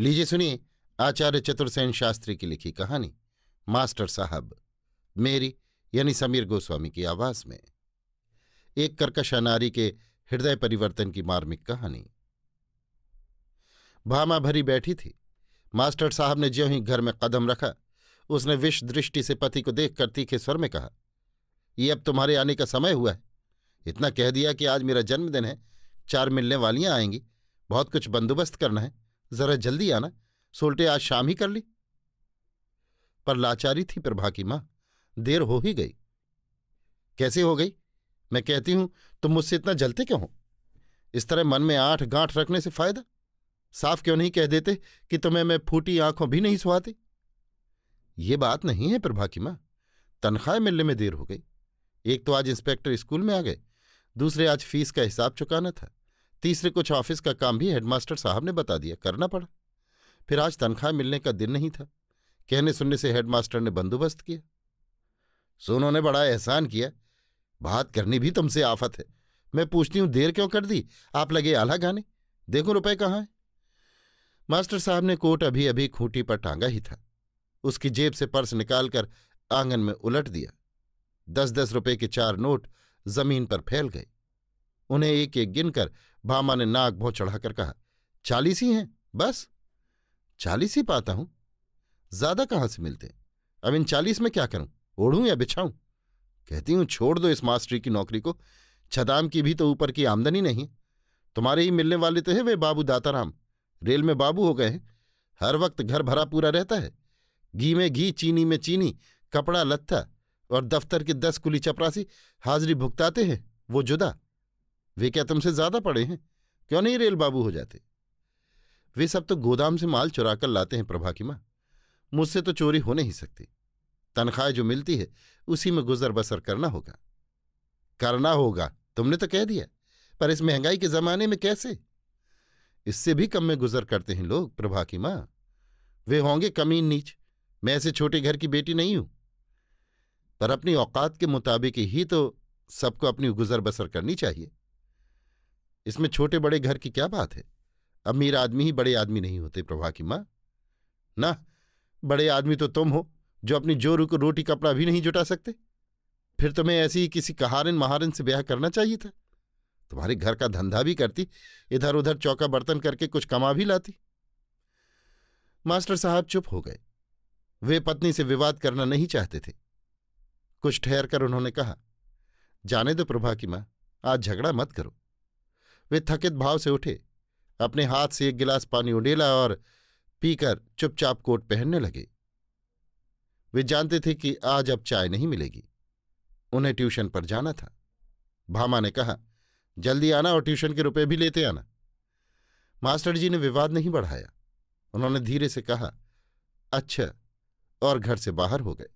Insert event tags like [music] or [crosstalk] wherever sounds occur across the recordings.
लीजिए सुनिए आचार्य चतुर्सेन शास्त्री की लिखी कहानी मास्टर साहब मेरी यानी समीर गोस्वामी की आवाज में एक कर्कश नारी के हृदय परिवर्तन की मार्मिक कहानी भामा भरी बैठी थी मास्टर साहब ने ज्यों ही घर में कदम रखा उसने विष दृष्टि से पति को देखकर तीखे स्वर में कहा ये अब तुम्हारे आने का समय हुआ है इतना कह दिया कि आज मेरा जन्मदिन है चार मिलने वालियां आएंगी बहुत कुछ बंदोबस्त करना है जरा जल्दी आना सोल्टे आज शाम ही कर ली पर लाचारी थी प्रभा की मां देर हो ही गई कैसे हो गई मैं कहती हूं तुम मुझसे इतना जलते क्यों हो इस तरह मन में आठ गांठ रखने से फायदा साफ क्यों नहीं कह देते कि तुम्हें मैं फूटी आंखों भी नहीं सुहाती ये बात नहीं है प्रभा की मां तनख्वाह मिलने में देर हो गई एक तो आज इंस्पेक्टर स्कूल में आ गए दूसरे आज फीस का हिसाब चुकाना था तीसरे कुछ ऑफिस का काम भी हेडमास्टर साहब ने बता दिया करना पड़ा फिर आज तनख्वाह मिलने का दिन नहीं था कहने सुनने से हेडमास्टर ने बंदोबस्त किया सोनों ने बड़ा एहसान किया बात करनी भी तुमसे आफत है मैं पूछती हूं देर क्यों कर दी आप लगे आला गाने देखो रुपए कहाँ हैं मास्टर साहब ने कोट अभी अभी खूंटी पर टांगा ही था उसकी जेब से पर्स निकालकर आंगन में उलट दिया दस दस रुपए के चार नोट जमीन पर फैल गए उन्हें एक एक गिनकर भामा ने नाक भों चढ़ाकर कहा चालीस ही हैं बस चालीस ही पाता हूं ज्यादा कहाँ से मिलते अब इन चालीस में क्या करूं ओढ़ूं या बिछाऊं कहती हूं छोड़ दो इस मास्टरी की नौकरी को छदाम की भी तो ऊपर की आमदनी नहीं तुम्हारे ही मिलने वाले तो हैं वे बाबू दाताराम रेल में बाबू हो गए हैं हर वक्त घर भरा पूरा रहता है घी में घी चीनी में चीनी कपड़ा लत्था और दफ्तर के दस कुली चपरासी हाजिरी भुगताते हैं वो जुदा वे क्या तुमसे ज्यादा पड़े हैं क्यों नहीं रेल बाबू हो जाते वे सब तो गोदाम से माल चुरा कर लाते हैं प्रभा की माँ मुझसे तो चोरी हो नहीं सकती तनख्वाह जो मिलती है उसी में गुजर बसर करना होगा करना होगा तुमने तो कह दिया पर इस महंगाई के जमाने में कैसे इससे भी कम में गुजर करते हैं लोग प्रभा की माँ वे होंगे कमीन नीच मैं ऐसे छोटे घर की बेटी नहीं हूं पर अपनी औकात के मुताबिक ही तो सबको अपनी गुजर बसर करनी चाहिए इसमें छोटे बड़े घर की क्या बात है अमीर आदमी ही बड़े आदमी नहीं होते प्रभा की माँ ना बड़े आदमी तो तुम हो जो अपनी जोरू को रोटी कपड़ा भी नहीं जुटा सकते फिर तुम्हें ऐसी ही किसी कहारिन महारिन से ब्याह करना चाहिए था तुम्हारे घर का धंधा भी करती इधर उधर चौका बर्तन करके कुछ कमा भी लाती मास्टर साहब चुप हो गए वे पत्नी से विवाद करना नहीं चाहते थे कुछ ठहर कर उन्होंने कहा जाने दो प्रभा की माँ आज झगड़ा मत करो वे थकित भाव से उठे अपने हाथ से एक गिलास पानी उडेला और पीकर चुपचाप कोट पहनने लगे वे जानते थे कि आज अब चाय नहीं मिलेगी उन्हें ट्यूशन पर जाना था भामा ने कहा जल्दी आना और ट्यूशन के रुपए भी लेते आना मास्टर जी ने विवाद नहीं बढ़ाया उन्होंने धीरे से कहा अच्छा और घर से बाहर हो गए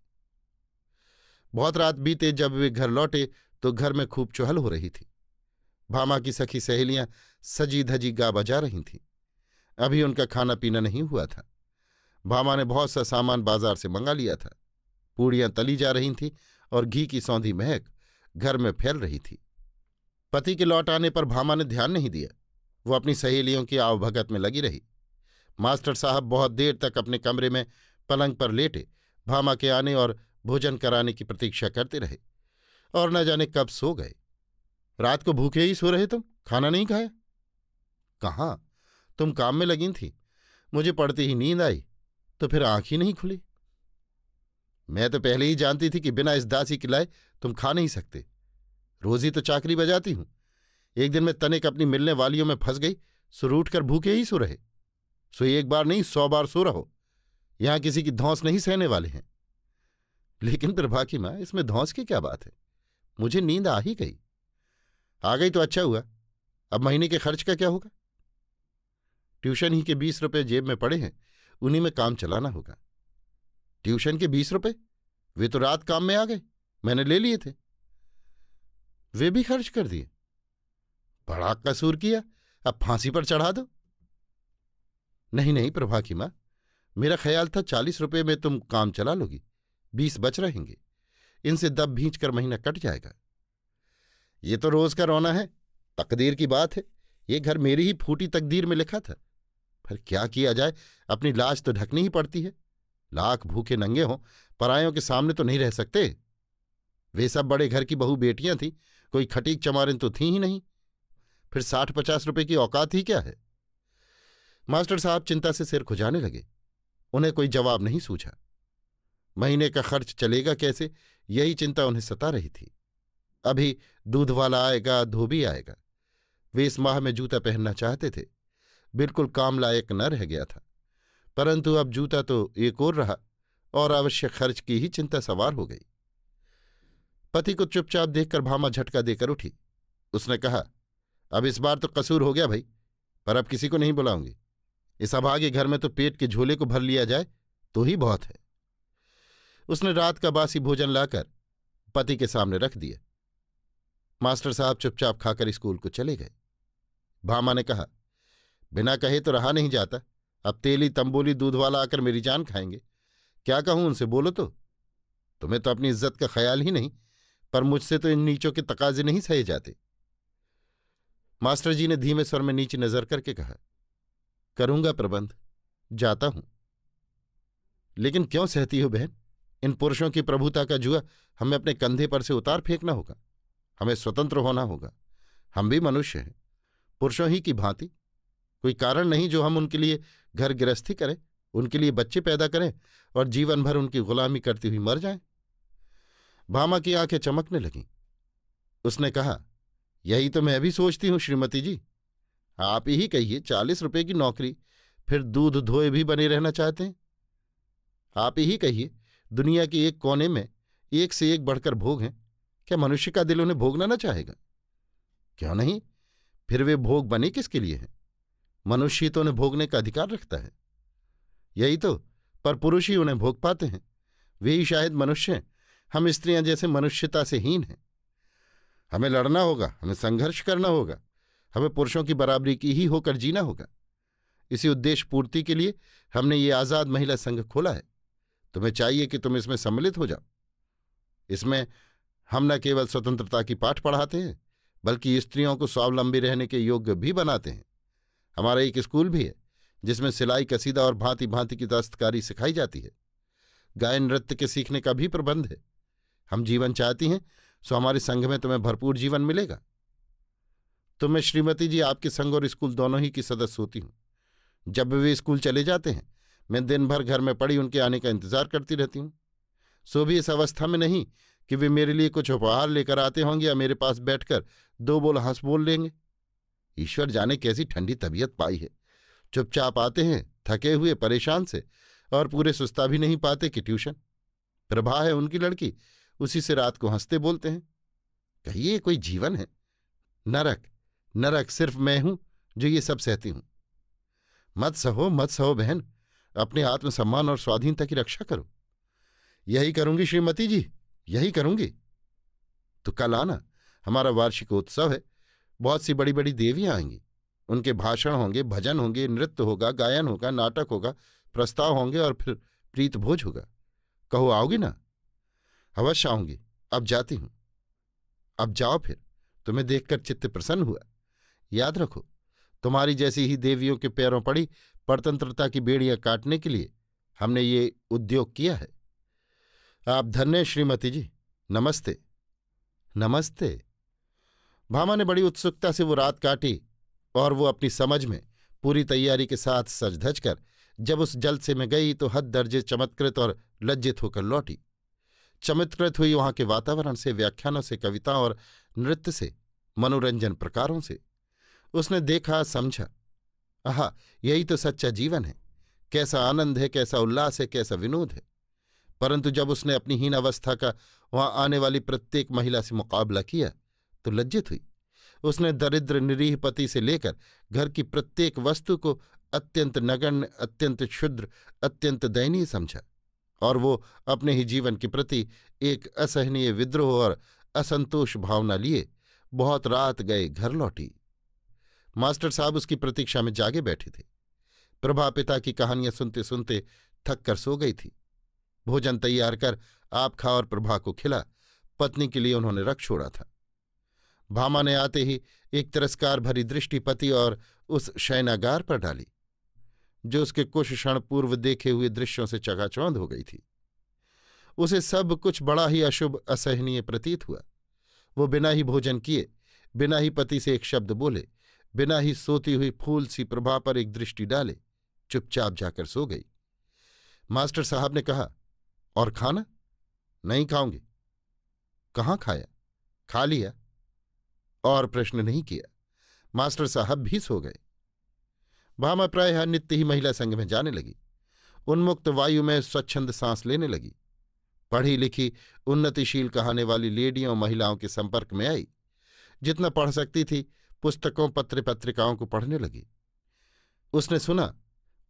बहुत रात बीते जब वे घर लौटे तो घर में खूब चहल हो रही थी भामा की सखी सहेलियां सजी धजी गा बजा रही थीं अभी उनका खाना पीना नहीं हुआ था भामा ने बहुत सा सामान बाजार से मंगा लिया था पूड़ियां तली जा रही थीं और घी की सौंधी महक घर में फैल रही थी पति के लौट आने पर भामा ने ध्यान नहीं दिया वो अपनी सहेलियों की आवभगत में लगी रही मास्टर साहब बहुत देर तक अपने कमरे में पलंग पर लेटे भामा के आने और भोजन कराने की प्रतीक्षा करते रहे और न जाने कब सो गए रात को भूखे ही सो रहे तुम खाना नहीं खाया कहाँ तुम काम में लगी थी मुझे पड़ते ही नींद आई तो फिर आंख ही नहीं खुली मैं तो पहले ही जानती थी कि बिना इस दासी के लाए तुम खा नहीं सकते रोजी तो चाकरी बजाती हूं एक दिन मैं तनिक अपनी मिलने वालियों में फंस गई सो रूठ कर भूखे ही सो रहे सो एक बार नहीं सौ बार सो रहो यहां किसी की धौंस नहीं सहने वाले हैं लेकिन प्रभा की माँ इसमें धौंस की क्या बात है मुझे नींद आ ही गई आ गई तो अच्छा हुआ अब महीने के खर्च का क्या होगा ट्यूशन ही के बीस रुपए जेब में पड़े हैं उन्हीं में काम चलाना होगा ट्यूशन के बीस रुपए वे तो रात काम में आ गए मैंने ले लिए थे वे भी खर्च कर दिए बड़ा कसूर किया अब फांसी पर चढ़ा दो नहीं नहीं प्रभा की माँ मेरा ख्याल था चालीस रुपये में तुम काम चला लोगी बीस बच रहेंगे इनसे दब भींच कर महीना कट जाएगा ये तो रोज का रोना है तकदीर की बात है ये घर मेरी ही फूटी तकदीर में लिखा था पर क्या किया जाए अपनी लाश तो ढकनी ही पड़ती है लाख भूखे नंगे हों परायों के सामने तो नहीं रह सकते वे सब बड़े घर की बहू बेटियां थीं कोई खटीक चमारिन तो थी ही नहीं फिर साठ पचास रुपए की औकात ही क्या है मास्टर साहब चिंता से सिर खुजाने लगे उन्हें कोई जवाब नहीं सूझा महीने का खर्च चलेगा कैसे यही चिंता उन्हें सता रही थी अभी दूध वाला आएगा धोबी आएगा वे इस माह में जूता पहनना चाहते थे बिल्कुल काम लायक न रह गया था परंतु अब जूता तो एक और रहा और आवश्यक खर्च की ही चिंता सवार हो गई पति को चुपचाप देखकर भामा झटका देकर उठी उसने कहा अब इस बार तो कसूर हो गया भाई पर अब किसी को नहीं बुलाऊंगी इस अभागे घर में तो पेट के झोले को भर लिया जाए तो ही बहुत है उसने रात का बासी भोजन लाकर पति के सामने रख दिया मास्टर साहब चुपचाप खाकर स्कूल को चले गए भामा ने कहा बिना कहे तो रहा नहीं जाता अब तेली तंबोली दूध वाला आकर मेरी जान खाएंगे क्या कहूं उनसे बोलो तो तुम्हें तो अपनी इज्जत का ख्याल ही नहीं पर मुझसे तो इन नीचों के तकाजे नहीं सहे जाते मास्टर जी ने धीमे स्वर में नीचे नजर करके कहा करूंगा प्रबंध जाता हूं लेकिन क्यों सहती हो बहन इन पुरुषों की प्रभुता का जुआ हमें अपने कंधे पर से उतार फेंकना होगा हमें स्वतंत्र होना होगा हम भी मनुष्य हैं पुरुषों ही की भांति कोई कारण नहीं जो हम उनके लिए घर गृहस्थी करें उनके लिए बच्चे पैदा करें और जीवन भर उनकी गुलामी करती हुई मर जाएं भामा की आंखें चमकने लगीं उसने कहा यही तो मैं भी सोचती हूं श्रीमती जी आप ही कहिए चालीस रुपए की नौकरी फिर दूध धोए भी बने रहना चाहते हैं आप ही कहिए दुनिया के एक कोने में एक से एक बढ़कर भोग हैं क्या मनुष्य का दिल उन्हें भोगना ना चाहेगा क्यों नहीं फिर वे भोग बने किसके लिए हैं मनुष्य तो उन्हें भोगने का अधिकार रखता है यही तो पर पुरुष ही उन्हें भोग पाते हैं वे ही शायद मनुष्य हम स्त्रियां जैसे मनुष्यता से हीन हैं हमें लड़ना होगा हमें संघर्ष करना होगा हमें पुरुषों की बराबरी की ही होकर जीना होगा इसी उद्देश्य पूर्ति के लिए हमने ये आज़ाद महिला संघ खोला है तुम्हें चाहिए कि तुम इसमें सम्मिलित हो जाओ इसमें हम न केवल स्वतंत्रता की पाठ पढ़ाते हैं बल्कि स्त्रियों को स्वावलंबी रहने के योग्य भी बनाते हैं हमारा एक स्कूल भी है जिसमें सिलाई कसीदा और भांति भांति की दस्तकारी सिखाई जाती है गायन नृत्य के सीखने का भी प्रबंध है हम जीवन चाहती हैं सो हमारे संघ में तुम्हें भरपूर जीवन मिलेगा तो मैं श्रीमती जी आपके संघ और स्कूल दोनों ही की सदस्य होती हूँ जब वे स्कूल चले जाते हैं मैं दिन भर घर में पड़ी उनके आने का इंतजार करती रहती हूँ सो भी इस अवस्था में नहीं कि वे मेरे लिए कुछ उपहार लेकर आते होंगे या मेरे पास बैठकर दो बोल हंस बोल लेंगे ईश्वर जाने कैसी ठंडी तबीयत पाई है चुपचाप आते हैं थके हुए परेशान से और पूरे सुस्ता भी नहीं पाते कि ट्यूशन प्रभा है उनकी लड़की उसी से रात को हंसते बोलते हैं कहिए कोई जीवन है नरक नरक सिर्फ मैं हूं जो ये सब सहती हूं मत सहो मत सहो बहन अपने आत्मसम्मान और स्वाधीनता की रक्षा करो यही करूंगी श्रीमती जी यही करूंगी तो कल आना हमारा वार्षिकोत्सव है बहुत सी बड़ी बड़ी देवियां आएंगी उनके भाषण होंगे भजन होंगे नृत्य होगा गायन होगा नाटक होगा प्रस्ताव होंगे और फिर प्रीत भोज होगा कहो आओगी ना अवश्य आऊंगी अब जाती हूं अब जाओ फिर तुम्हें देखकर चित्त प्रसन्न हुआ याद रखो तुम्हारी जैसी ही देवियों के पैरों पड़ी परतंत्रता की बेड़ियां काटने के लिए हमने ये उद्योग किया है आप धन्य श्रीमती जी नमस्ते नमस्ते भामा ने बड़ी उत्सुकता से वो रात काटी और वो अपनी समझ में पूरी तैयारी के साथ सज धज कर जब उस जल से गई तो हद दर्जे चमत्कृत और लज्जित होकर लौटी चमत्कृत हुई वहां के वातावरण से व्याख्यानों से कविता और नृत्य से मनोरंजन प्रकारों से उसने देखा समझा आहा यही तो सच्चा जीवन है कैसा आनंद है कैसा उल्लास है कैसा विनोद है परंतु जब उसने अपनी हीन अवस्था का वहां आने वाली प्रत्येक महिला से मुकाबला किया तो लज्जित हुई उसने दरिद्र निरीह पति से लेकर घर की प्रत्येक वस्तु को अत्यंत नगण्य अत्यंत क्षुद्र अत्यंत दयनीय समझा और वो अपने ही जीवन के प्रति एक असहनीय विद्रोह और असंतोष भावना लिए बहुत रात गए घर लौटी मास्टर साहब उसकी प्रतीक्षा में जागे बैठे थे प्रभा पिता की कहानियां सुनते सुनते थक कर सो गई थी भोजन तैयार कर आप खा और प्रभा को खिला पत्नी के लिए उन्होंने रख छोड़ा था भामा ने आते ही एक तिरस्कार भरी दृष्टि पति और उस शयनागार पर डाली जो उसके कुछ क्षण पूर्व देखे हुए दृश्यों से चकाचौंध हो गई थी उसे सब कुछ बड़ा ही अशुभ असहनीय प्रतीत हुआ वो बिना ही भोजन किए बिना ही पति से एक शब्द बोले बिना ही सोती हुई फूल सी प्रभा पर एक दृष्टि डाले चुपचाप जाकर सो गई मास्टर साहब ने कहा और खाना नहीं खाऊंगी कहाँ खाया खा लिया और प्रश्न नहीं किया मास्टर साहब भी सो गए भामा प्रायः नित्य ही महिला संघ में जाने लगी उन्मुक्त वायु में स्वच्छंद सांस लेने लगी पढ़ी लिखी उन्नतिशील कहाने वाली लेडियों महिलाओं के संपर्क में आई जितना पढ़ सकती थी पुस्तकों पत्र पत्रिकाओं को पढ़ने लगी उसने सुना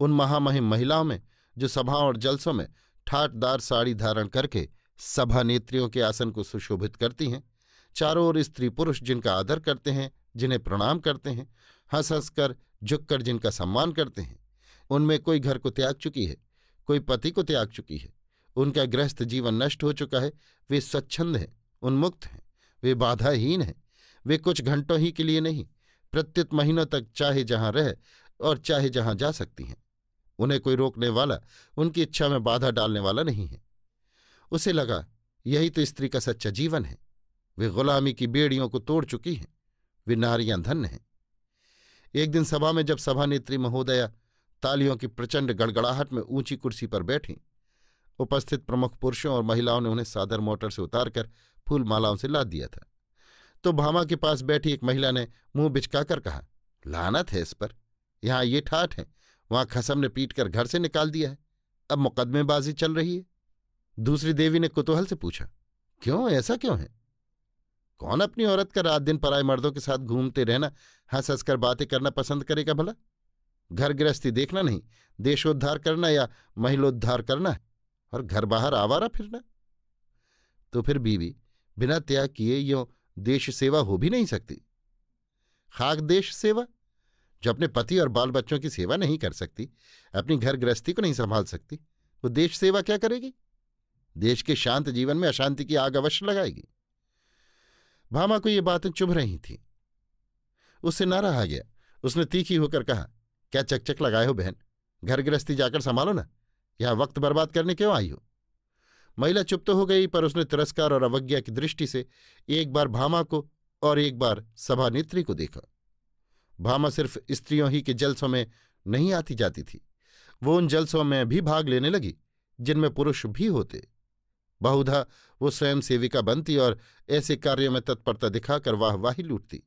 उन महामहिम महिलाओं में जो सभाओं और जलसों में ठाटदार साड़ी धारण करके सभा नेत्रियों के आसन को सुशोभित करती हैं चारों ओर स्त्री पुरुष जिनका आदर करते हैं जिन्हें प्रणाम करते हैं हंस हंस कर झुक कर जिनका सम्मान करते हैं उनमें कोई घर को त्याग चुकी है कोई पति को त्याग चुकी है उनका गृहस्थ जीवन नष्ट हो चुका है वे स्वच्छंद हैं उन्मुक्त हैं वे बाधाहीन हैं वे कुछ घंटों ही के लिए नहीं प्रत्युत महीनों तक चाहे जहां रह और चाहे जहां जा सकती हैं उन्हें कोई रोकने वाला उनकी इच्छा में बाधा डालने वाला नहीं है उसे लगा यही तो स्त्री का सच्चा जीवन है वे गुलामी की बेड़ियों को तोड़ चुकी हैं वे नारियां धन्य हैं एक दिन सभा में जब सभानेत्री महोदया तालियों की प्रचंड गड़गड़ाहट में ऊंची कुर्सी पर बैठी उपस्थित प्रमुख पुरुषों और महिलाओं ने उन्हें सादर मोटर से उतारकर फूलमालाओं से लाद दिया था तो भामा के पास बैठी एक महिला ने मुंह बिचकाकर कहा लानत है इस पर यहां ये ठाठ है वहां खसम ने पीट कर घर से निकाल दिया है अब मुकदमेबाजी चल रही है दूसरी देवी ने कुतूहल से पूछा क्यों ऐसा क्यों है कौन अपनी औरत का रात दिन पराए मर्दों के साथ घूमते रहना हंस हंसकर बातें करना पसंद करेगा भला घर गृहस्थी देखना नहीं देशोद्धार करना या महिलोद्धार करना और घर बाहर आवारा फिरना तो फिर बीवी बिना त्याग किए यो देश सेवा हो भी नहीं सकती खाक देश सेवा जो अपने पति और बाल बच्चों की सेवा नहीं कर सकती अपनी घर गृहस्थी को नहीं संभाल सकती वो देश सेवा क्या करेगी देश के शांत जीवन में अशांति की आग अवश्य लगाएगी भामा को ये बातें चुभ रही थी उससे ना रहा गया उसने तीखी होकर कहा क्या चकचक लगाए हो बहन घर गृहस्थी जाकर संभालो ना यह वक्त बर्बाद करने क्यों आई हो महिला चुप तो हो गई पर उसने तिरस्कार और अवज्ञा की दृष्टि से एक बार भामा को और एक बार सभा नेत्री को देखा भामा सिर्फ स्त्रियों ही के जलसों में नहीं आती जाती थी वो उन जलसों में भी भाग लेने लगी जिनमें पुरुष भी होते बहुधा वो स्वयं सेविका बनती और ऐसे कार्यों में तत्परता दिखाकर वाहवाही लूटती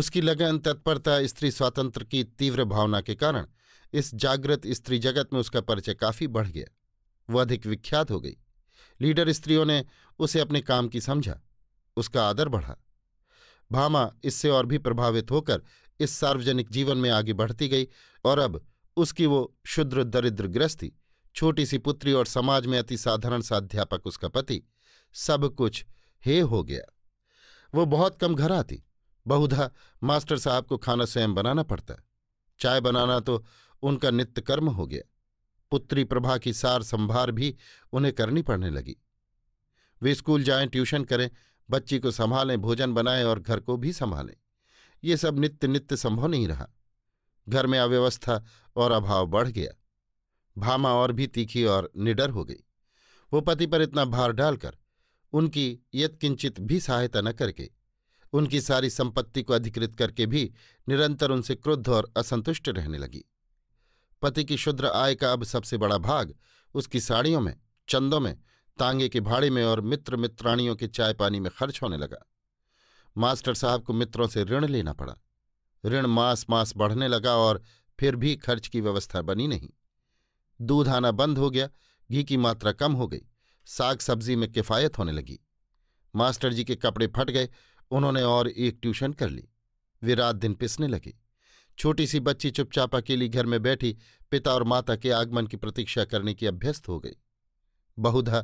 उसकी लगन तत्परता स्त्री स्वातंत्र की तीव्र भावना के कारण इस जागृत स्त्री जगत में उसका परिचय काफी बढ़ गया वह अधिक विख्यात हो गई लीडर स्त्रियों ने उसे अपने काम की समझा उसका आदर बढ़ा भामा इससे और भी प्रभावित होकर इस सार्वजनिक जीवन में आगे बढ़ती गई और अब उसकी वो शुद्र दरिद्र गृहस्थी छोटी सी पुत्री और समाज में अति साधारण सा अध्यापक उसका पति सब कुछ हे हो गया वो बहुत कम घर आती बहुधा मास्टर साहब को खाना स्वयं बनाना पड़ता चाय बनाना तो उनका नित्य कर्म हो गया पुत्री प्रभा की सार संभार भी उन्हें करनी पड़ने लगी वे स्कूल जाएं ट्यूशन करें बच्ची को संभालें भोजन बनाएं और घर को भी संभालें ये सब नित्य नित्य संभव नहीं रहा घर में अव्यवस्था और अभाव बढ़ गया भामा और भी तीखी और निडर हो गई वो पति पर इतना भार डालकर उनकी यत्किंचित भी सहायता न करके उनकी सारी संपत्ति को अधिकृत करके भी निरंतर उनसे क्रुद्ध और असंतुष्ट रहने लगी पति की शुद्र आय का अब सबसे बड़ा भाग उसकी साड़ियों में चंदों में तांगे के भाड़े में और मित्र मित्राणियों के चाय पानी में खर्च होने लगा मास्टर साहब को मित्रों से ऋण लेना पड़ा ऋण मास मास बढ़ने लगा और फिर भी खर्च की व्यवस्था बनी नहीं दूध आना बंद हो गया घी की मात्रा कम हो गई साग सब्जी में किफ़ायत होने लगी मास्टर जी के कपड़े फट गए उन्होंने और एक ट्यूशन कर ली वे रात दिन पिसने लगे छोटी सी बच्ची चुपचाप अकेली घर में बैठी पिता और माता के आगमन की प्रतीक्षा करने की अभ्यस्त हो गई बहुधा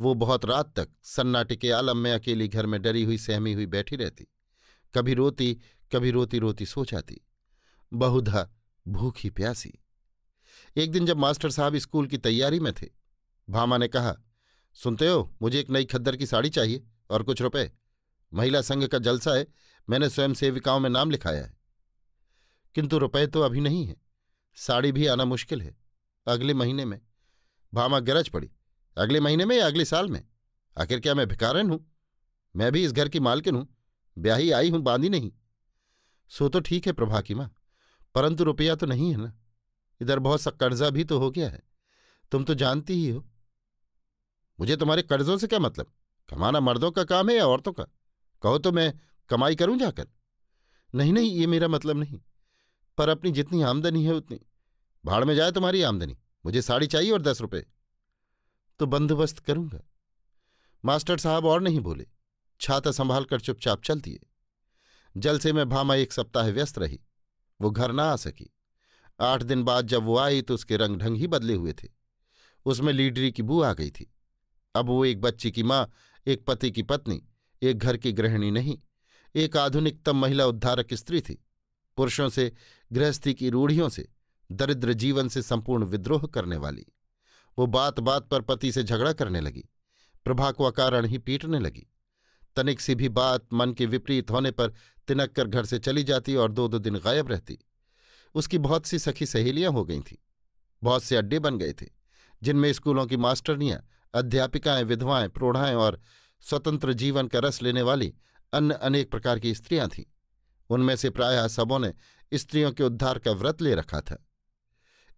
वो बहुत रात तक सन्नाटे के आलम में अकेली घर में डरी हुई सहमी हुई बैठी रहती कभी रोती कभी रोती रोती सो जाती बहुधा भूखी प्यासी एक दिन जब मास्टर साहब स्कूल की तैयारी में थे भामा ने कहा सुनते हो मुझे एक नई खद्दर की साड़ी चाहिए और कुछ रुपए महिला संघ का जलसा है मैंने स्वयं सेविकाओं में नाम लिखाया है किंतु रुपए तो अभी नहीं है साड़ी भी आना मुश्किल है अगले महीने में भामा गरज पड़ी अगले महीने में या अगले साल में आखिर क्या मैं भिकारन हूं मैं भी इस घर की मालकिन हूं ब्याही आई हूं बांधी नहीं सो तो ठीक है प्रभा की माँ परंतु रुपया तो नहीं है ना इधर बहुत सा कर्जा भी तो हो गया है तुम तो जानती ही हो मुझे तुम्हारे कर्जों से क्या मतलब कमाना मर्दों का काम है या औरतों का कहो तो मैं कमाई करूं जाकर नहीं नहीं ये मेरा मतलब नहीं पर अपनी जितनी आमदनी है उतनी भाड़ में जाए तुम्हारी आमदनी मुझे साड़ी चाहिए और दस रुपये तो बंदोबस्त करूंगा मास्टर साहब और नहीं बोले छाता संभाल कर चुपचाप चल दिए जलसे में भामा एक सप्ताह व्यस्त रही वो घर ना आ सकी आठ दिन बाद जब वो आई तो उसके रंग ढंग ही बदले हुए थे उसमें लीडरी की बू आ गई थी अब वो एक बच्ची की माँ एक पति की पत्नी एक घर की गृहिणी नहीं एक आधुनिकतम महिला उद्धारक स्त्री थी पुरुषों से गृहस्थी की रूढ़ियों से दरिद्र जीवन से संपूर्ण विद्रोह करने वाली वो बात बात पर पति से झगड़ा करने लगी प्रभा को अकारण ही पीटने लगी तनिक सी भी बात मन के विपरीत होने पर तिनक कर घर से चली जाती और दो दो दिन गायब रहती उसकी बहुत सी सखी सहेलियां हो गई थीं बहुत से अड्डे बन गए थे जिनमें स्कूलों की मास्टरनियां अध्यापिकाएं विधवाएं प्रौढ़ाएं और स्वतंत्र जीवन का रस लेने वाली अन्य अनेक प्रकार की स्त्रियां थीं उनमें से प्रायः सबों ने स्त्रियों के उद्धार का व्रत ले रखा था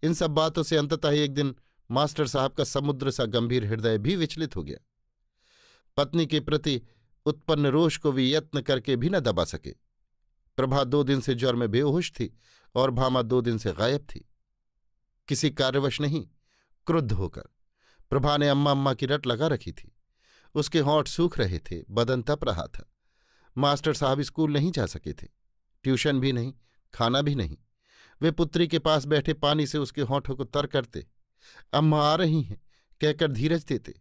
इन सब बातों से अंततः एक दिन मास्टर साहब का समुद्र सा गंभीर हृदय भी विचलित हो गया पत्नी के प्रति उत्पन्न रोष को भी यत्न करके भी न दबा सके प्रभा दो दिन से ज्वर में बेहोश थी और भामा दो दिन से गायब थी किसी कार्यवश नहीं क्रुद्ध होकर प्रभा ने अम्मा अम्मा की रट लगा रखी थी उसके होंठ सूख रहे थे बदन तप रहा था मास्टर साहब स्कूल नहीं जा सके थे ट्यूशन भी नहीं खाना भी नहीं वे पुत्री के पास बैठे पानी से उसके होंठों को तर करते अम्मा आ रही हैं कहकर धीरज देते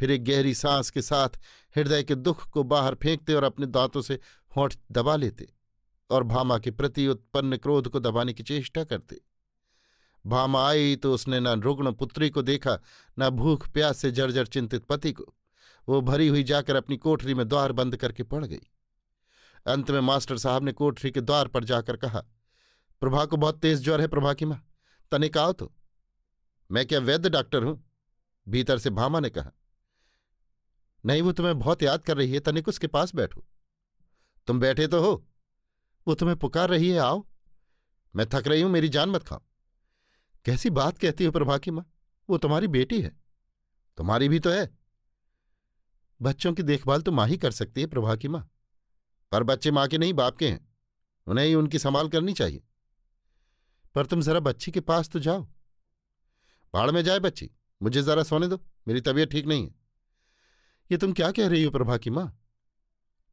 फिर एक गहरी सांस के साथ हृदय के दुख को बाहर फेंकते और अपने दांतों से होठ दबा लेते और भामा के प्रति उत्पन्न क्रोध को दबाने की चेष्टा करते भामा आई तो उसने न रुग्ण पुत्री को देखा न भूख प्यास से जर्जर चिंतित पति को वो भरी हुई जाकर अपनी कोठरी में द्वार बंद करके पड़ गई अंत में मास्टर साहब ने कोठरी के द्वार पर जाकर कहा प्रभा को बहुत तेज ज्वर है प्रभा की माँ तनिक आओ तो मैं क्या वैद्य डॉक्टर हूं भीतर से भामा ने कहा नहीं वो तुम्हें बहुत याद कर रही है तनिक उसके पास बैठो तुम बैठे तो हो वो तुम्हें पुकार रही है आओ मैं थक रही हूं मेरी जान मत खाओ कैसी बात कहती हो प्रभा की मां वो तुम्हारी बेटी है तुम्हारी भी तो है बच्चों की देखभाल तो मां ही कर सकती है प्रभा की मां पर बच्चे मां के नहीं बाप के हैं उन्हें ही उनकी संभाल करनी चाहिए पर तुम जरा बच्ची के पास तो जाओ भाड़ में जाए बच्ची मुझे जरा सोने दो मेरी तबीयत ठीक नहीं है ये तुम क्या कह रही हो प्रभा की माँ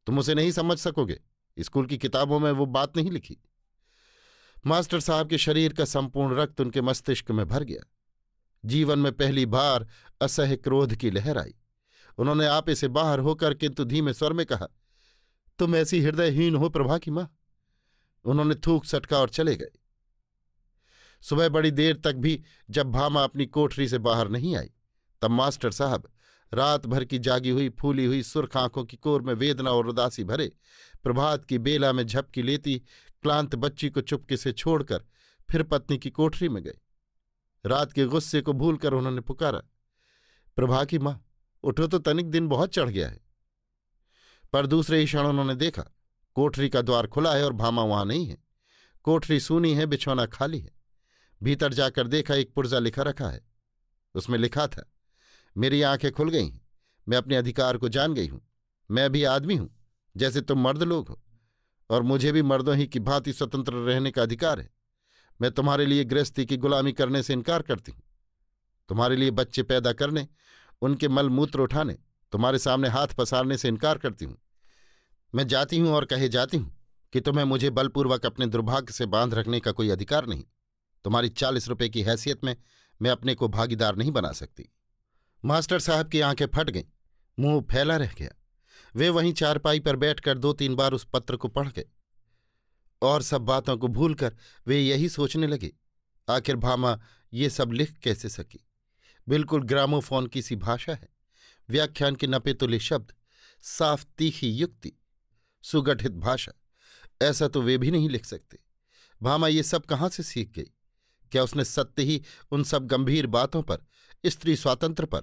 तुम उसे नहीं समझ सकोगे स्कूल की किताबों में वो बात नहीं लिखी मास्टर साहब के शरीर का संपूर्ण रक्त उनके मस्तिष्क में भर गया जीवन में पहली बार असह्य क्रोध की लहर आई उन्होंने आप इसे बाहर होकर किंतु धीमे स्वर में कहा तुम ऐसी हृदयहीन हो प्रभा की मां उन्होंने थूक सटका और चले गए सुबह बड़ी देर तक भी जब भामा अपनी कोठरी से बाहर नहीं आई तब मास्टर साहब रात भर की जागी हुई फूली हुई सुर्ख आंखों की कोर में वेदना और उदासी भरे प्रभात की बेला में झपकी लेती क्लांत बच्ची को चुपके से छोड़कर फिर पत्नी की कोठरी में गई रात के गुस्से को भूलकर उन्होंने पुकारा प्रभा की माँ उठो तो तनिक दिन बहुत चढ़ गया है पर दूसरे ही क्षण उन्होंने देखा कोठरी का द्वार खुला है और भामा वहां नहीं है कोठरी सूनी है बिछौना खाली है भीतर जाकर देखा एक पुर्जा लिखा रखा है उसमें लिखा था मेरी आंखें खुल गई हैं मैं अपने अधिकार को जान गई हूं मैं भी आदमी हूं जैसे तुम मर्द लोग हो और मुझे भी मर्दों ही की भांति स्वतंत्र रहने का अधिकार है मैं तुम्हारे लिए गृहस्थी की गुलामी करने से इनकार करती हूं तुम्हारे लिए बच्चे पैदा करने उनके मल मूत्र उठाने तुम्हारे सामने हाथ पसारने से इनकार करती हूं मैं जाती हूं और कहे जाती हूं कि तुम्हें मुझे बलपूर्वक अपने दुर्भाग्य से बांध रखने का कोई अधिकार नहीं तुम्हारी चालीस रुपए की हैसियत में मैं अपने को भागीदार नहीं बना सकती मास्टर साहब की आंखें फट गईं मुंह फैला रह गया वे वहीं चारपाई पर बैठकर दो तीन बार उस पत्र को पढ़ गए और सब बातों को भूलकर वे यही सोचने लगे आखिर भामा ये सब लिख कैसे सकी बिल्कुल ग्रामोफोन की सी भाषा है व्याख्यान के नपे तुले शब्द साफ तीखी युक्ति सुगठित भाषा ऐसा तो वे भी नहीं लिख सकते भामा ये सब कहाँ से सीख गई क्या उसने सत्य ही उन सब गंभीर बातों पर स्त्री स्वातंत्र पर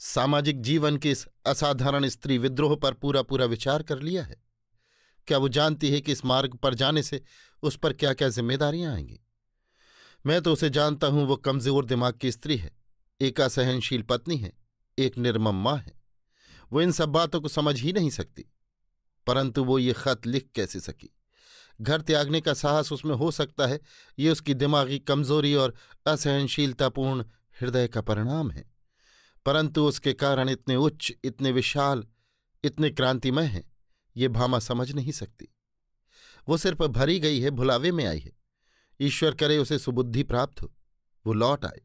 सामाजिक जीवन के इस असाधारण स्त्री विद्रोह पर पूरा पूरा विचार कर लिया है क्या वो जानती है कि इस मार्ग पर जाने से उस पर क्या क्या जिम्मेदारियां आएंगी मैं तो उसे जानता हूं वो कमजोर दिमाग की स्त्री है एक असहनशील पत्नी है एक निर्मम माँ है वो इन सब बातों को समझ ही नहीं सकती परंतु वो ये खत लिख कैसे सकी घर त्यागने का साहस उसमें हो सकता है ये उसकी दिमागी कमजोरी और असहनशीलतापूर्ण हृदय का परिणाम है परंतु उसके कारण इतने उच्च इतने विशाल इतने क्रांतिमय हैं ये भामा समझ नहीं सकती वो सिर्फ भरी गई है भुलावे में आई है ईश्वर करे उसे सुबुद्धि प्राप्त हो वो लौट आए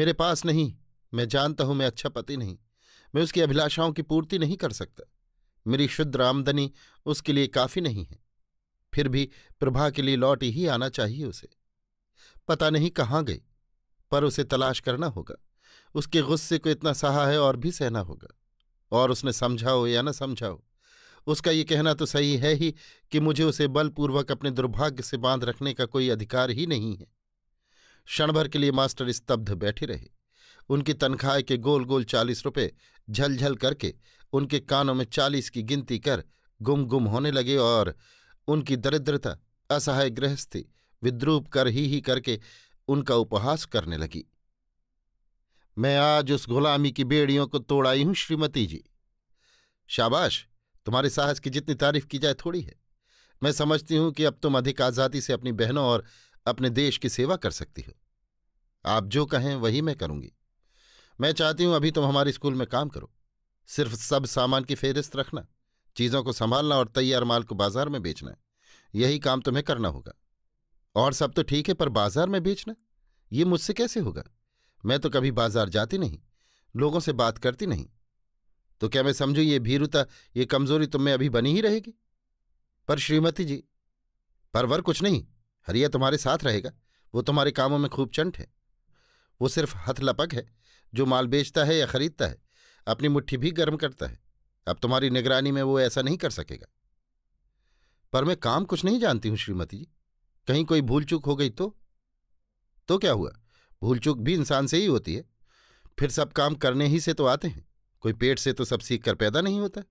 मेरे पास नहीं मैं जानता हूं मैं अच्छा पति नहीं मैं उसकी अभिलाषाओं की पूर्ति नहीं कर सकता मेरी शुद्ध आमदनी उसके लिए काफी नहीं है फिर भी प्रभा के लिए लौट ही आना चाहिए उसे पता नहीं कहाँ गई पर उसे तलाश करना होगा उसके गुस्से को इतना सहा है और भी सहना होगा और उसने समझाओ या न समझाओ उसका ये कहना तो सही है ही कि मुझे उसे बलपूर्वक अपने दुर्भाग्य से बांध रखने का कोई अधिकार ही नहीं है क्षणभर के लिए मास्टर स्तब्ध बैठे रहे उनकी तनख्वाह के गोल गोल चालीस रुपये झलझल करके उनके कानों में चालीस की गिनती कर गुम गुम होने लगे और उनकी दरिद्रता असहाय गृहस्थी विद्रूप कर ही ही करके उनका उपहास करने लगी मैं आज उस गुलामी की बेड़ियों को तोड़ आई हूं श्रीमती जी शाबाश तुम्हारे साहस की जितनी तारीफ की जाए थोड़ी है मैं समझती हूं कि अब तुम अधिक आज़ादी से अपनी बहनों और अपने देश की सेवा कर सकती हो आप जो कहें वही मैं करूंगी मैं चाहती हूं अभी तुम हमारे स्कूल में काम करो सिर्फ सब सामान की फेहरिस्त रखना चीज़ों को संभालना और तैयार माल को बाजार में बेचना यही काम तुम्हें करना होगा और सब तो ठीक है पर बाजार में बेचना ये मुझसे कैसे होगा मैं तो कभी बाजार जाती नहीं लोगों से बात करती नहीं तो क्या मैं समझू ये भीरुता ये कमजोरी तुम्हें अभी बनी ही रहेगी पर श्रीमती जी परवर कुछ नहीं हरिया तुम्हारे साथ रहेगा वो तुम्हारे कामों में खूब चंट है वो सिर्फ हथलपक है जो माल बेचता है या खरीदता है अपनी मुट्ठी भी गर्म करता है अब तुम्हारी निगरानी में वो ऐसा नहीं कर सकेगा पर मैं काम कुछ नहीं जानती हूं श्रीमती जी कहीं कोई भूल चूक हो गई तो तो क्या हुआ भूल चूक भी इंसान से ही होती है फिर सब काम करने ही से तो आते हैं कोई पेट से तो सब सीख कर पैदा नहीं होता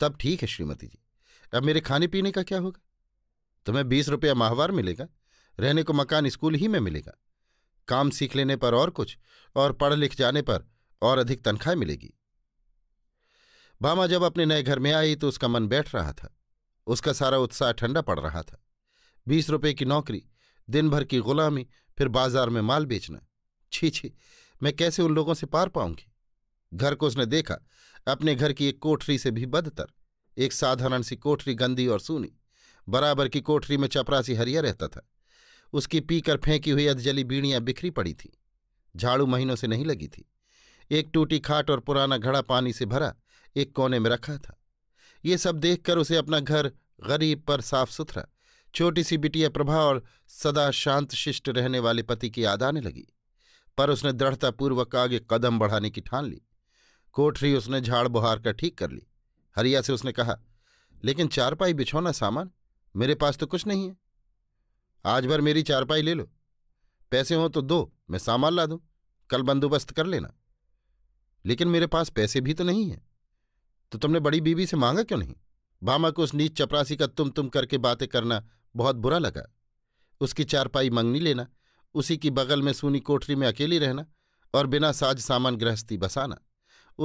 तब ठीक है श्रीमती जी अब मेरे खाने पीने का क्या होगा तुम्हें बीस रुपया माहवार मिलेगा रहने को मकान स्कूल ही में मिलेगा काम सीख लेने पर और कुछ और पढ़ लिख जाने पर और अधिक तनख्वाह मिलेगी बामा जब अपने नए घर में आई तो उसका मन बैठ रहा था उसका सारा उत्साह ठंडा पड़ रहा था बीस रुपए की नौकरी दिन भर की गुलामी फिर बाजार में माल बेचना छी छी मैं कैसे उन लोगों से पार पाऊंगी घर को उसने देखा अपने घर की एक कोठरी से भी बदतर एक साधारण सी कोठरी गंदी और सूनी बराबर की कोठरी में चपरासी हरिया रहता था उसकी पीकर फेंकी हुई अधजली बीड़ियां बिखरी पड़ी थीं झाड़ू महीनों से नहीं लगी थी एक टूटी खाट और पुराना घड़ा पानी से भरा एक कोने में रखा था ये सब देखकर उसे अपना घर गरीब पर साफ सुथरा छोटी सी बिटिया प्रभा और सदा शांत शिष्ट रहने वाले पति की याद आने लगी पर उसने दृढ़तापूर्वक आगे कदम बढ़ाने की ठान ली कोठरी उसने झाड़ बुहार कर ठीक कर ली हरिया से उसने कहा लेकिन चारपाई बिछौना सामान मेरे पास तो कुछ नहीं है आज भर मेरी चारपाई ले लो पैसे हों तो दो मैं सामान ला दूं कल बंदोबस्त कर लेना लेकिन मेरे पास पैसे भी तो नहीं हैं तो तुमने बड़ी बीबी से मांगा क्यों नहीं भामा को उस नीच चपरासी का तुम तुम करके बातें करना बहुत बुरा लगा उसकी चारपाई मंगनी लेना उसी की बगल में सूनी कोठरी में अकेली रहना और बिना साज सामान गृहस्थी बसाना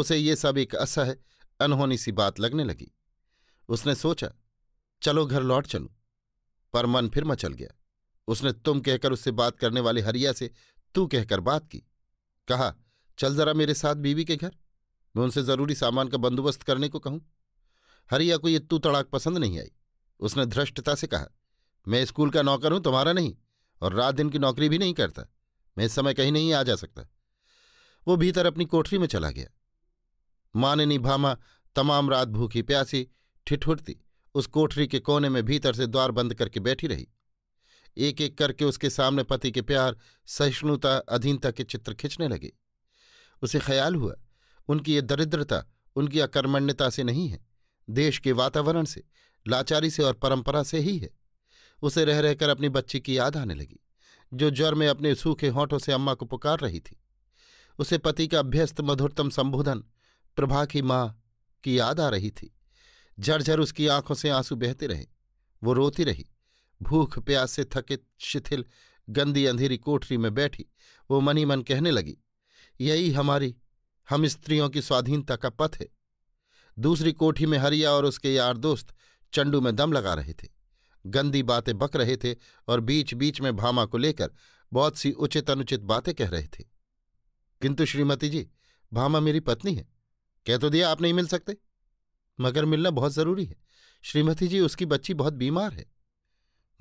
उसे ये सब एक असह अनहोनी सी बात लगने लगी उसने सोचा चलो घर लौट चलूं पर मन फिर मचल गया उसने तुम कहकर उससे बात करने वाले हरिया से तू कहकर बात की कहा चल जरा मेरे साथ बीवी के घर मैं उनसे जरूरी सामान का बंदोबस्त करने को कहूं हरिया को ये तू तड़ाक पसंद नहीं आई उसने धृष्टता से कहा मैं स्कूल का नौकर हूं तुम्हारा नहीं और रात दिन की नौकरी भी नहीं करता मैं इस समय कहीं नहीं आ जा सकता वो भीतर अपनी कोठरी में चला गया माँ ने निभामा तमाम रात भूखी प्यासी ठिठुरती उस कोठरी के कोने में भीतर से द्वार बंद करके बैठी रही एक एक करके उसके सामने पति के प्यार सहिष्णुता अधीनता के चित्र खिंचने लगे उसे ख्याल हुआ उनकी ये दरिद्रता उनकी अकर्मण्यता से नहीं है देश के वातावरण से लाचारी से और परंपरा से ही है उसे रह रहकर अपनी बच्ची की याद आने लगी जो ज्वर में अपने सूखे होठों से अम्मा को पुकार रही थी उसे पति का अभ्यस्त मधुरतम संबोधन प्रभा की माँ की याद आ रही थी झरझर उसकी आंखों से आंसू बहते रहे वो रोती रही भूख प्यास से थकित शिथिल गंदी अंधेरी कोठरी में बैठी वो मनी मन कहने लगी यही हमारी हम स्त्रियों की स्वाधीनता का पथ है दूसरी कोठी में हरिया और उसके यार दोस्त चंडू में दम लगा रहे थे गंदी बातें बक रहे थे और बीच बीच में भामा को लेकर बहुत सी उचित अनुचित बातें कह रहे थे किंतु श्रीमती जी भामा मेरी पत्नी है कह तो दिया आप नहीं मिल सकते मगर मिलना बहुत जरूरी है श्रीमती जी उसकी बच्ची बहुत बीमार है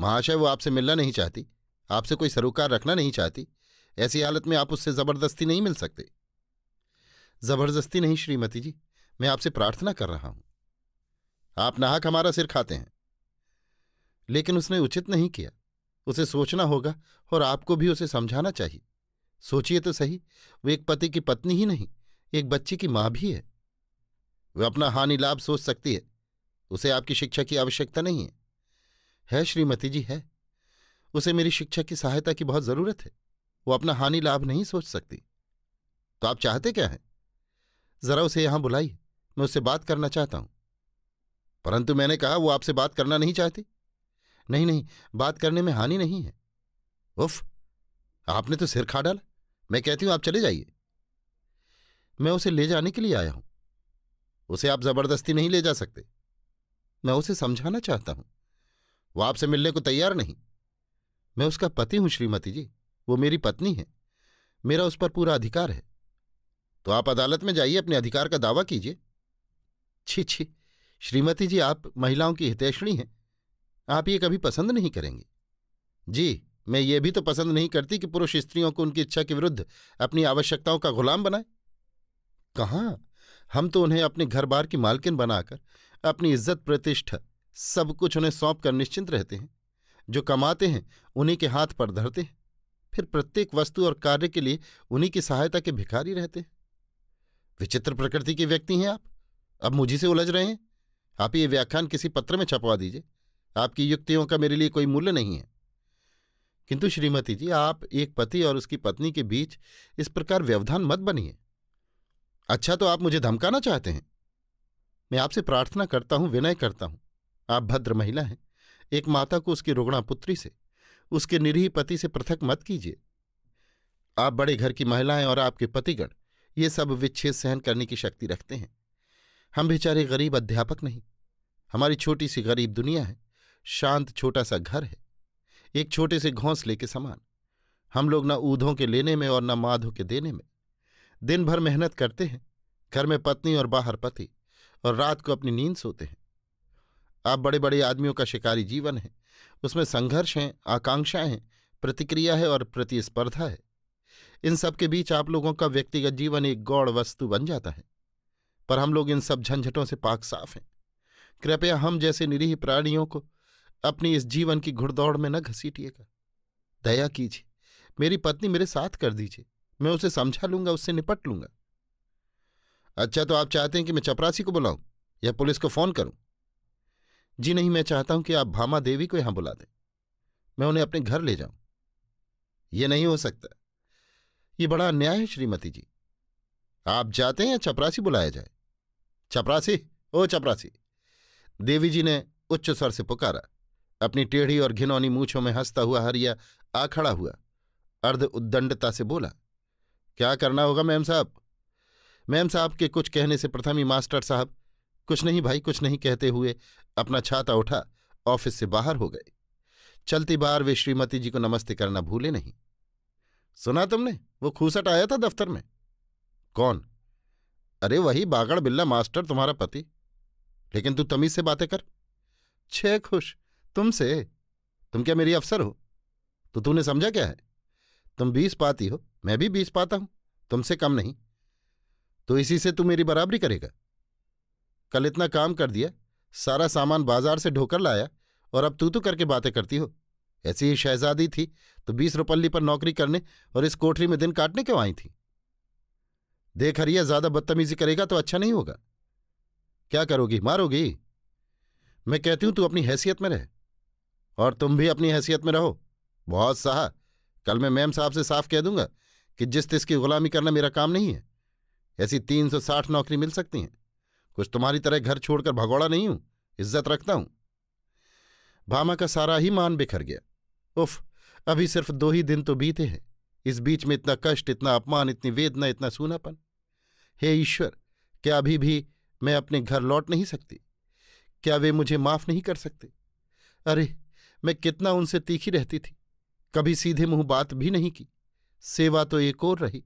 महाशय वो आपसे मिलना नहीं चाहती आपसे कोई सरोकार रखना नहीं चाहती ऐसी हालत में आप उससे जबरदस्ती नहीं मिल सकते जबरदस्ती नहीं श्रीमती जी मैं आपसे प्रार्थना कर रहा हूं आप नाहक हमारा सिर खाते हैं लेकिन उसने उचित नहीं किया उसे सोचना होगा और आपको भी उसे समझाना चाहिए सोचिए तो सही वो एक पति की पत्नी ही नहीं एक बच्ची की मां भी है वह अपना हानि लाभ सोच सकती है उसे आपकी शिक्षा की आवश्यकता नहीं है है श्रीमती जी है उसे मेरी शिक्षा की सहायता की बहुत ज़रूरत है वो अपना हानि लाभ नहीं सोच सकती तो आप चाहते क्या हैं जरा उसे यहां बुलाइए मैं उससे बात करना चाहता हूं परंतु मैंने कहा वो आपसे बात करना नहीं चाहती नहीं नहीं बात करने में हानि नहीं है उफ आपने तो सिर खा डाला मैं कहती हूं आप चले जाइए मैं उसे ले जाने के लिए आया हूं उसे आप जबरदस्ती नहीं ले जा सकते मैं उसे समझाना चाहता हूं वो आपसे मिलने को तैयार नहीं मैं उसका पति हूं श्रीमती जी वो मेरी पत्नी है मेरा उस पर पूरा अधिकार है तो आप अदालत में जाइए अपने अधिकार का दावा कीजिए छी छी श्रीमती जी आप महिलाओं की हितैषणी हैं आप ये कभी पसंद नहीं करेंगे जी मैं ये भी तो पसंद नहीं करती कि पुरुष स्त्रियों को उनकी इच्छा के विरुद्ध अपनी आवश्यकताओं का गुलाम बनाए कहाँ हम तो उन्हें अपने घर बार की मालकिन बनाकर अपनी इज्जत प्रतिष्ठा सब कुछ उन्हें सौंप कर निश्चिंत रहते हैं जो कमाते हैं उन्हीं के हाथ पर धरते हैं फिर प्रत्येक वस्तु और कार्य के लिए उन्हीं की सहायता के भिखारी रहते हैं विचित्र प्रकृति के व्यक्ति हैं आप अब मुझी से उलझ रहे हैं आप ये व्याख्यान किसी पत्र में छपवा दीजिए आपकी युक्तियों का मेरे लिए कोई मूल्य नहीं है किंतु श्रीमती जी आप एक पति और उसकी पत्नी के बीच इस प्रकार व्यवधान मत बनिए अच्छा तो आप मुझे धमकाना चाहते हैं मैं आपसे प्रार्थना करता हूं विनय करता हूं आप भद्र महिला हैं एक माता को उसकी रुगणा पुत्री से उसके निरीह पति से पृथक मत कीजिए आप बड़े घर की महिलाएं और आपके पतिगढ़ ये सब विच्छेद सहन करने की शक्ति रखते हैं हम बेचारे गरीब अध्यापक नहीं हमारी छोटी सी गरीब दुनिया है शांत छोटा सा घर है एक छोटे से घोंसले के समान हम लोग न ऊधों के लेने में और न माधों के देने में दिन भर मेहनत करते हैं घर में पत्नी और बाहर पति और रात को अपनी नींद सोते हैं आप बड़े बड़े आदमियों का शिकारी जीवन है उसमें संघर्ष हैं आकांक्षाएं हैं प्रतिक्रिया है और प्रतिस्पर्धा है इन सब के बीच आप लोगों का व्यक्तिगत जीवन एक गौड़ वस्तु बन जाता है पर हम लोग इन सब झंझटों से पाक साफ हैं कृपया हम जैसे निरीह प्राणियों को अपनी इस जीवन की घुड़दौड़ में न घसीटिएगा दया कीजिए मेरी पत्नी मेरे साथ कर दीजिए मैं उसे समझा लूंगा उससे निपट लूंगा अच्छा तो आप चाहते हैं कि मैं चपरासी को बुलाऊं या पुलिस को फोन करूं जी नहीं मैं चाहता हूं कि आप भामा देवी को यहां बुला दें मैं उन्हें अपने घर ले जाऊं ये नहीं हो सकता ये बड़ा अन्याय है श्रीमती जी आप जाते हैं या चपरासी बुलाया जाए चपरासी ओ चपरासी देवी जी ने उच्च स्वर से पुकारा अपनी टेढ़ी और घिनौनी मूछों में हंसता हुआ हरिया आ खड़ा हुआ अर्ध उद्दंडता से बोला क्या करना होगा मैम साहब मैम साहब के कुछ कहने से प्रथम ही मास्टर साहब कुछ नहीं भाई कुछ नहीं कहते हुए अपना छाता उठा ऑफिस से बाहर हो गए चलती बार वे श्रीमती जी को नमस्ते करना भूले नहीं सुना तुमने वो खूसट आया था दफ्तर में कौन अरे वही बागड़ बिल्ला मास्टर तुम्हारा पति लेकिन तू तमीज से बातें कर छे खुश तुमसे तुम क्या मेरी अफसर हो तो तूने समझा क्या है तुम बीस पाती हो मैं भी बीस पाता हूं तुमसे कम नहीं तो इसी से तू मेरी बराबरी करेगा कल इतना काम कर दिया सारा सामान बाजार से ढोकर लाया और अब तू तू तो करके बातें करती हो ऐसी ही शहजादी थी तो बीस रुपल्ली पर नौकरी करने और इस कोठरी में दिन काटने क्यों आई थी देख हरिया ज्यादा बदतमीजी करेगा तो अच्छा नहीं होगा क्या करोगी मारोगी मैं कहती हूं तू अपनी हैसियत में रह और तुम भी अपनी हैसियत में रहो बहुत साहा कल मैं मैम साहब से साफ कह दूंगा कि जिस तिस की गुलामी करना मेरा काम नहीं है ऐसी तीन सौ साठ नौकरी मिल सकती हैं कुछ तुम्हारी तरह घर छोड़कर भगौड़ा नहीं हूं इज्जत रखता हूं भामा का सारा ही मान बिखर गया उफ अभी सिर्फ दो ही दिन तो बीते हैं इस बीच में इतना कष्ट इतना अपमान इतनी वेदना इतना सूनापन हे ईश्वर क्या अभी भी मैं अपने घर लौट नहीं सकती क्या वे मुझे माफ नहीं कर सकते अरे मैं कितना उनसे तीखी रहती थी कभी सीधे मुंह बात भी नहीं की सेवा तो एक और रही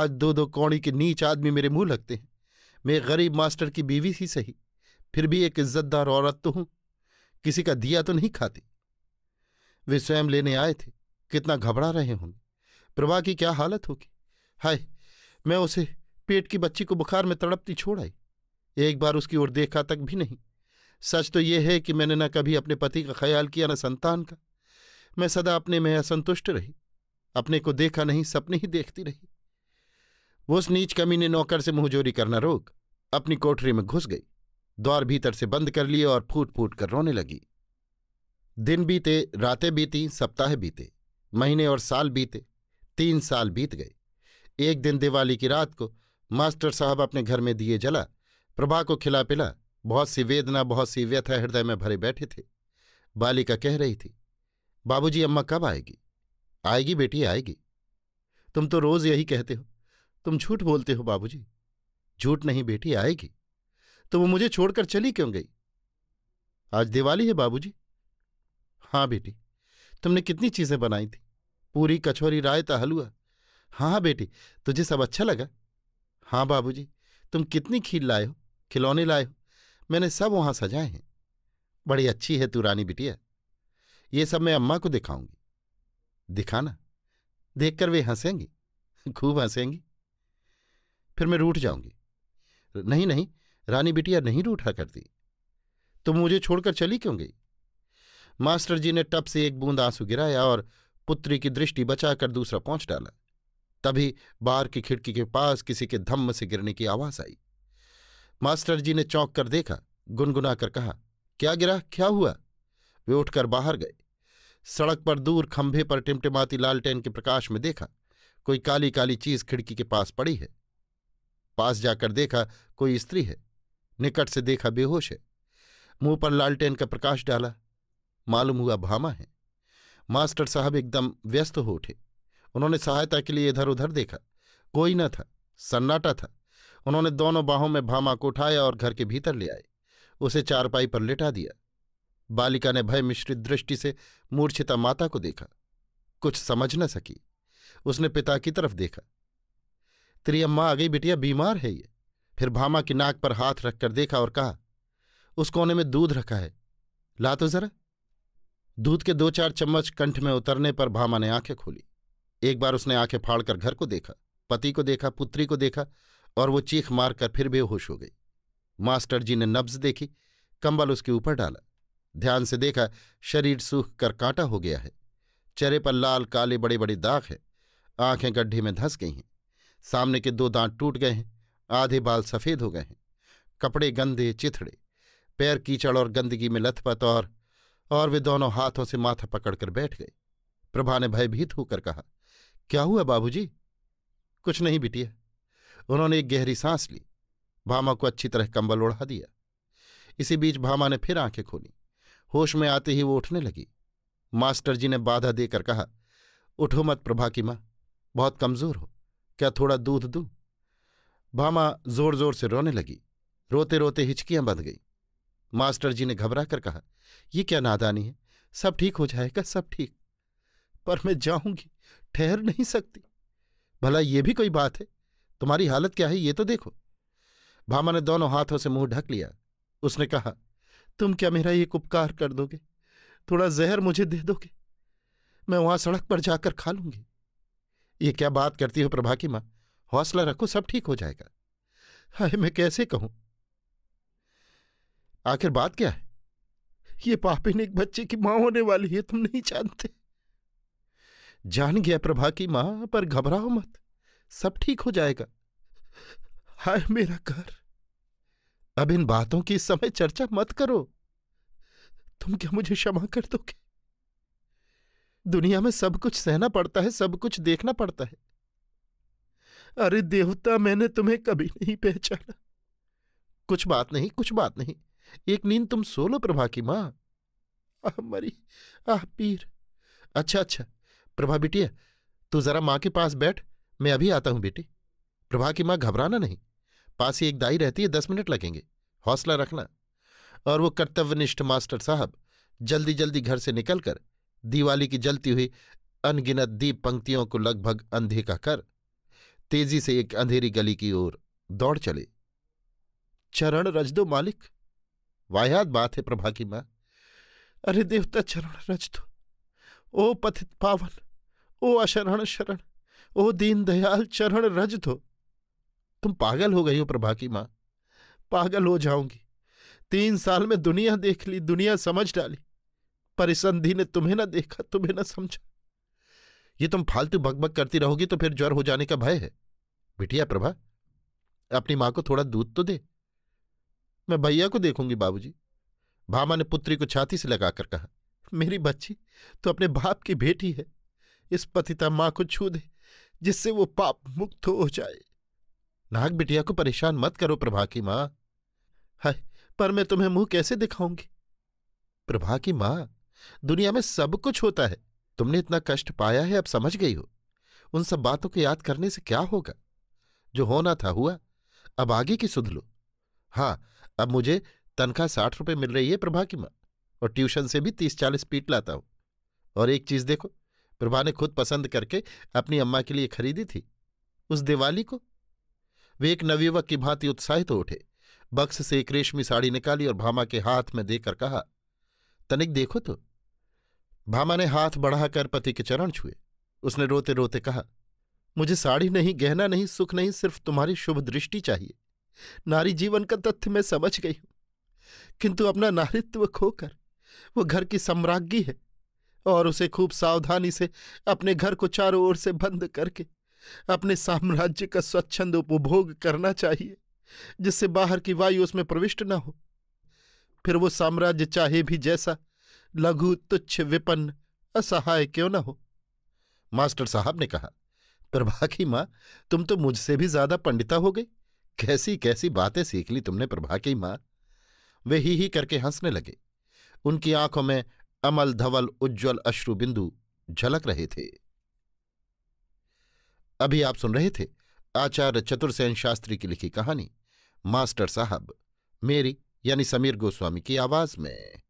आज दो दो कौड़ी के नीच आदमी मेरे मुंह लगते हैं मैं गरीब मास्टर की बीवी ही सही फिर भी एक इज्जतदार औरत तो हूं किसी का दिया तो नहीं खाती वे स्वयं लेने आए थे कितना घबरा रहे होंगे प्रभा की क्या हालत होगी हाय मैं उसे पेट की बच्ची को बुखार में तड़पती छोड़ आई एक बार उसकी ओर देखा तक भी नहीं सच तो यह है कि मैंने न कभी अपने पति का ख्याल किया न संतान का मैं सदा अपने में असंतुष्ट रही अपने को देखा नहीं सपने ही देखती रही वो उस नीच कमी ने नौकर से मुंहजोरी करना रोक अपनी कोठरी में घुस गई द्वार भीतर से बंद कर लिए और फूट फूट कर रोने लगी दिन बीते रातें बीती सप्ताह बीते महीने और साल बीते तीन साल बीत गए एक दिन दिवाली की रात को मास्टर साहब अपने घर में दिए जला प्रभा को खिला पिला बहुत सी वेदना बहुत सी व्यथा हृदय में भरे बैठे थे बालिका कह रही थी बाबूजी अम्मा कब आएगी आएगी बेटी आएगी तुम तो रोज यही कहते हो तुम झूठ बोलते हो बाबूजी झूठ नहीं बेटी आएगी तो वो मुझे छोड़कर चली क्यों गई आज दिवाली है बाबूजी हाँ बेटी तुमने कितनी चीज़ें बनाई थी पूरी कचौरी रायता हलुआ हाँ हाँ बेटी तुझे सब अच्छा लगा हाँ बाबूजी तुम कितनी खीर लाए हो खिलौने लाए हो मैंने सब वहां सजाए हैं बड़ी अच्छी है तू रानी बिटिया ये सब मैं अम्मा को दिखाऊंगी दिखाना देखकर वे हंसेंगी [laughs] खूब हंसेंगी फिर मैं रूठ जाऊंगी नहीं नहीं रानी बिटिया नहीं रूठा करती तुम मुझे छोड़कर चली क्यों गई मास्टर जी ने टप से एक बूंद आंसू गिराया और पुत्री की दृष्टि बचाकर दूसरा पहुंच डाला तभी बार की खिड़की के पास किसी के धम्म से गिरने की आवाज आई मास्टर जी ने चौंक कर देखा गुनगुना कर कहा क्या गिरा क्या हुआ वे उठकर बाहर गए सड़क पर दूर खंभे पर टिमटिमाती लालटेन के प्रकाश में देखा कोई काली काली चीज खिड़की के पास पड़ी है पास जाकर देखा कोई स्त्री है निकट से देखा बेहोश है मुंह पर लालटेन का प्रकाश डाला मालूम हुआ भामा है मास्टर साहब एकदम व्यस्त हो उठे उन्होंने सहायता के लिए इधर उधर देखा कोई न था सन्नाटा था उन्होंने दोनों बाहों में भामा को उठाया और घर के भीतर ले आए उसे चारपाई पर लेटा दिया बालिका ने भय मिश्रित दृष्टि से मूर्छिता माता को देखा कुछ समझ न सकी उसने पिता की तरफ देखा तेरी अम्मा आ गई बिटिया बीमार है ये फिर भामा की नाक पर हाथ रखकर देखा और कहा उस कोने में दूध रखा है ला तो जरा दूध के दो चार चम्मच कंठ में उतरने पर भामा ने आंखें खोली एक बार उसने आंखें फाड़कर घर को देखा पति को देखा पुत्री को देखा और वो चीख मारकर फिर बेहोश हो गई मास्टर जी ने नब्ज देखी कंबल उसके ऊपर डाला ध्यान से देखा शरीर सूख कर कांटा हो गया है चेहरे पर लाल काले बड़े बड़े दाग हैं आंखें गड्ढे में धंस गई हैं सामने के दो दांत टूट गए हैं आधे बाल सफ़ेद हो गए हैं कपड़े गंदे चिथड़े पैर कीचड़ और गंदगी में लथपथ और और वे दोनों हाथों से माथा पकड़कर बैठ गए प्रभा ने भयभीत होकर कहा क्या हुआ बाबूजी कुछ नहीं बिटिया उन्होंने एक गहरी सांस ली भामा को अच्छी तरह कंबल ओढ़ा दिया इसी बीच भामा ने फिर आंखें खोली होश में आते ही वो उठने लगी मास्टर जी ने बाधा देकर कहा उठो मत प्रभा की माँ बहुत कमजोर हो क्या थोड़ा दूध दू भामा जोर जोर से रोने लगी रोते रोते हिचकियां बंध गई मास्टर जी ने घबरा कर कहा यह क्या नादानी है सब ठीक हो जाएगा सब ठीक पर मैं जाऊंगी ठहर नहीं सकती भला ये भी कोई बात है तुम्हारी हालत क्या है ये तो देखो भामा ने दोनों हाथों से मुंह ढक लिया उसने कहा तुम क्या मेरा एक उपकार कर दोगे थोड़ा जहर मुझे दे दोगे मैं वहां सड़क पर जाकर खा लूंगी ये क्या बात करती हो प्रभा की मां हौसला रखो सब ठीक हो जाएगा हाय मैं कैसे कहूं आखिर बात क्या है ये पापिन एक बच्चे की मां होने वाली है तुम नहीं जानते जान गया प्रभा की मां पर घबराओ मत सब ठीक हो जाएगा हाय मेरा घर अब इन बातों की इस समय चर्चा मत करो तुम क्या मुझे क्षमा कर दोगे दुनिया में सब कुछ सहना पड़ता है सब कुछ देखना पड़ता है अरे देवता मैंने तुम्हें कभी नहीं पहचाना कुछ बात नहीं कुछ बात नहीं एक नींद तुम सोलो प्रभा की माँ आह मरी आह पीर अच्छा अच्छा प्रभा बिटिया तू जरा माँ के पास बैठ मैं अभी आता हूं बेटी प्रभा की माँ घबराना नहीं पास ही एक दाई रहती है दस मिनट लगेंगे हौसला रखना और वो कर्तव्यनिष्ठ मास्टर साहब जल्दी जल्दी घर से निकलकर दिवाली की जलती हुई अनगिनत दीप पंक्तियों को लगभग अंधे का कर तेजी से एक अंधेरी गली की ओर दौड़ चले चरण रज दो मालिक वाहियात बात है प्रभा की माँ अरे देवता चरण रच दो ओ पथित पावन ओ अशरण शरण ओ दीन दयाल चरण रज दो तुम पागल हो गई हो प्रभा की माँ पागल हो जाऊंगी तीन साल में दुनिया देख ली दुनिया समझ डाली पर इस ने तुम्हें ना देखा तुम्हें ना समझा ये तुम फालतू बकबक करती रहोगी तो फिर ज्वर हो जाने का भय है बिटिया प्रभा अपनी माँ को थोड़ा दूध तो दे मैं भैया को देखूंगी बाबूजी भामा ने पुत्री को छाती से लगाकर कहा मेरी बच्ची तो अपने बाप की बेटी है इस पतिता माँ को छू दे जिससे वो पाप मुक्त हो जाए नाग बिटिया को परेशान मत करो प्रभा की माँ हाय पर मैं तुम्हें मुंह कैसे दिखाऊंगी प्रभा की माँ दुनिया में सब कुछ होता है तुमने इतना कष्ट पाया है अब समझ गई हो उन सब बातों को याद करने से क्या होगा जो होना था हुआ अब आगे की सुध लो हाँ अब मुझे तनख्वाह साठ रुपये मिल रही है प्रभा की माँ और ट्यूशन से भी तीस चालीस पीट लाता हूँ और एक चीज़ देखो प्रभा ने खुद पसंद करके अपनी अम्मा के लिए खरीदी थी उस दिवाली को वे एक नवयुवक की भांति उत्साहित हो उठे बक्स से एक रेशमी साड़ी निकाली और भामा के हाथ में देकर कहा तनिक देखो तो भामा ने हाथ बढ़ाकर पति के चरण छुए उसने रोते रोते कहा मुझे साड़ी नहीं गहना नहीं सुख नहीं सिर्फ तुम्हारी शुभ दृष्टि चाहिए नारी जीवन का तथ्य मैं समझ गई हूं किंतु अपना नारित्व खोकर वो घर की सम्राज्ञी है और उसे खूब सावधानी से अपने घर को चारों ओर से बंद करके अपने साम्राज्य का स्वच्छंद उपभोग करना चाहिए जिससे बाहर की वायु उसमें प्रविष्ट न हो फिर वो साम्राज्य चाहे भी जैसा लघु तुच्छ विपन्न असहाय क्यों न हो मास्टर साहब ने कहा प्रभा की माँ तुम तो मुझसे भी ज्यादा पंडिता हो गई कैसी कैसी बातें सीख ली तुमने प्रभा की मां वे ही ही करके हंसने लगे उनकी आंखों में अमल धवल उज्ज्वल बिंदु झलक रहे थे अभी आप सुन रहे थे आचार्य चतुर्सेन शास्त्री की लिखी कहानी मास्टर साहब मेरी यानी समीर गोस्वामी की आवाज में